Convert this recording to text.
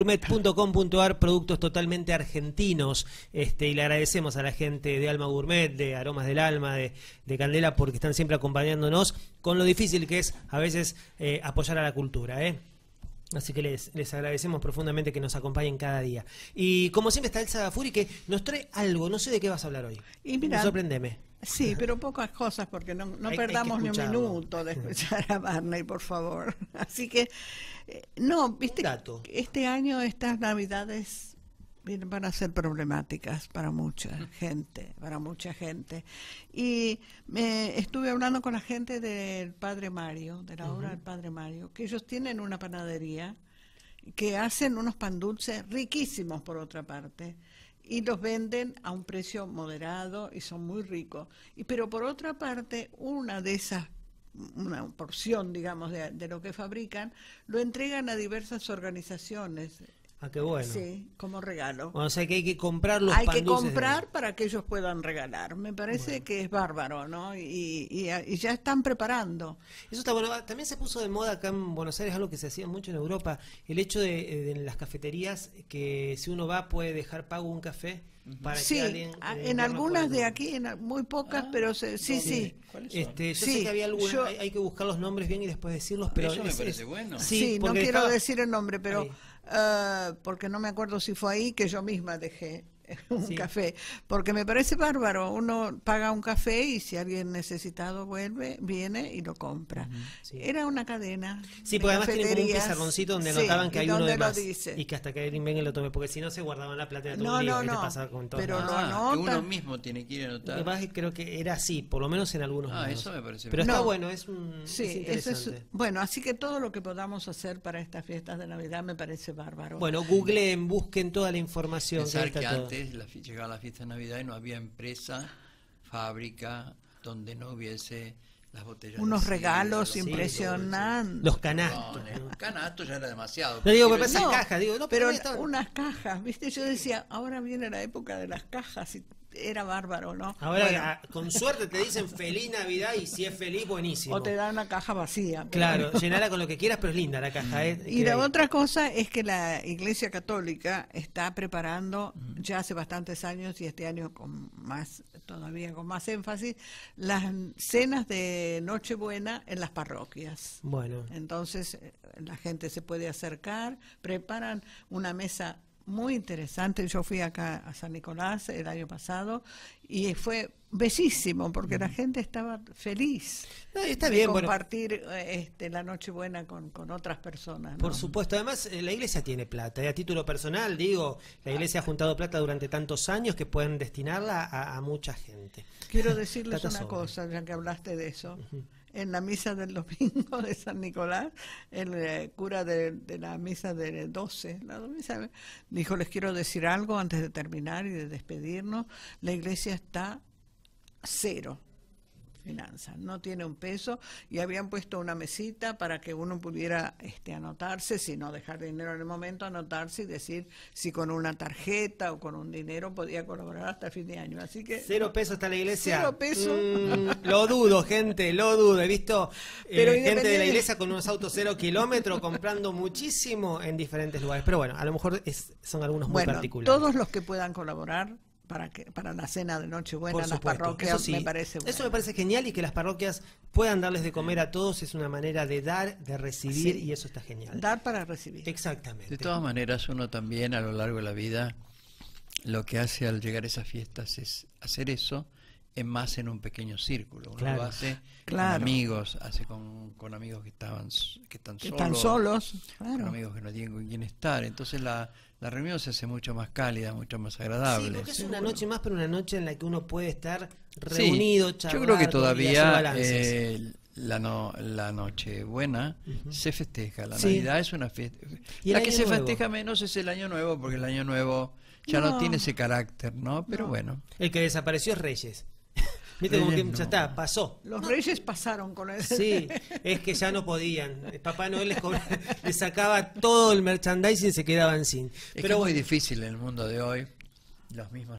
gourmet.com.ar, productos totalmente argentinos. Este, y le agradecemos a la gente de Alma Gourmet, de Aromas del Alma, de, Candela, porque están siempre acompañándonos con lo difícil que es a veces eh, apoyar a la cultura. ¿eh? Así que les, agradecemos profundamente que nos acompañen cada día. Y como siempre está Elsa Gafuri que nos trae algo, no sé de qué vas a hablar hoy. Y mira, sorprendeme. Sí, pero pocas cosas porque no, no perdamos ni un minuto de escuchar a Barney, por favor. Así que, eh, no, viste, este año estas navidades van a ser problemáticas para mucha mm. gente, para mucha gente. Y me estuve hablando con la gente del Padre Mario, de la obra del Padre Mario, que ellos tienen una panadería que hacen unos pan dulces riquísimos por otra parte y los venden a un precio moderado y son muy ricos. Y, pero por otra parte, una de esas una porción, digamos, de, de, lo que fabrican, lo entregan a diversas organizaciones, Ah, qué bueno. Sí, como regalo. O sea que hay que comprar los Hay que comprar para que ellos puedan regalar. Me parece que es bárbaro, ¿no? Y, y, ya están preparando. Eso está bueno. Ah, también se puso de moda acá en Buenos Aires, algo que se hacía mucho en Europa, el hecho de, eh, las cafeterías eh, que si uno va puede dejar pago un café. Para que alguien, sí ah, eh, en algunas de aquí, en muy pocas, ah, pero sí, sí. Este, yo sí, sé que había hay, que buscar los nombres bien y después decirlos, pero eso me parece bueno. Sí, no quiero decir el nombre, pero Ah, porque no me acuerdo si fue ahí que yo misma dejé un café, porque me parece bárbaro. Uno paga un café y si alguien necesitado vuelve, viene y lo compra. Era una cadena. Sí, porque además tienen un pizarroncito donde anotaban que hay uno de más y que hasta que alguien venga lo tome, porque si no se guardaban la plata de todo no, no, no, ah, que uno mismo tiene que ir a anotar. creo que era así, por lo menos en algunos. Ah, eso me parece. Pero está bueno, es un. Sí, Eso es, bueno, así que todo lo que podamos hacer para estas fiestas de Navidad me parece bárbaro. Bueno, googleen, busquen toda la información. que, la, llegaba la fiesta de Navidad y no había empresa, fábrica, donde no hubiese las botellas. Unos regalos impresionantes. Los canastos. los canastos ya era demasiado. digo, pero cajas, unas cajas, ¿viste? Yo decía, ahora viene la época de las cajas y era bárbaro, ¿no? Ahora, ah, con suerte te dicen feliz Navidad y si es feliz, buenísimo. O te dan una caja vacía. Claro, llenala con lo que quieras, pero es linda la caja. ¿eh? Y la otra cosa es que la Iglesia Católica está preparando ya hace bastantes años y este año con más todavía con más énfasis las cenas de Nochebuena en las parroquias. Bueno. Entonces eh, la gente se puede acercar, preparan una mesa muy interesante. Yo fui acá a San Nicolás el año pasado y fue bellísimo porque la gente estaba feliz está bien, compartir eh, este, la noche buena con otras personas. Por supuesto, además eh, la iglesia tiene plata, y eh, a título personal digo, la iglesia ha juntado plata durante tantos años que pueden destinarla a, mucha gente. Quiero decirles una cosa, ya que hablaste de eso en la misa del domingo de San Nicolás, el eh, cura de, la misa del 12, la misa, dijo, les quiero decir algo antes de terminar y de despedirnos, la iglesia está cero, finanzas, no tiene un peso y habían puesto una mesita para que uno pudiera este, anotarse, si no dejar dinero en el momento, anotarse y decir si con una tarjeta o con un dinero podía colaborar hasta el fin de año. Así que cero peso está la iglesia. Cero peso. Mm, lo dudo, gente, lo dudo. He visto eh, gente de la iglesia con unos autos cero kilómetros comprando muchísimo en diferentes lugares. Pero bueno, a lo mejor es, son algunos muy Todos los que puedan colaborar para que para la cena de Nochebuena las parroquias eso me parece eso me parece genial y que las parroquias puedan darles de comer a todos es una manera de dar de recibir y eso está genial dar para recibir exactamente de todas maneras uno también a lo largo de la vida lo que hace al llegar a esas fiestas es hacer eso es más en un pequeño círculo. Uno lo hace con amigos, hace con, amigos que estaban que están solos. Con amigos que no tienen con quién estar. Entonces la, reunión se hace mucho más cálida, mucho más agradable. Sí, es una noche más, pero una noche en la que uno puede estar reunido, sí, Yo creo que todavía eh, la, noche buena se festeja. La Navidad es una fiesta. ¿Y la que se festeja menos es el Año Nuevo, porque el Año Nuevo ya no, tiene ese carácter, ¿no? Pero bueno. El que desapareció es Reyes. Viste, como que ya está, pasó. Los reyes pasaron con eso. Sí, es que ya no podían. Papá Noel les, sacaba todo el merchandising y se quedaban sin. Pero es muy difícil en el mundo de hoy. Los mismos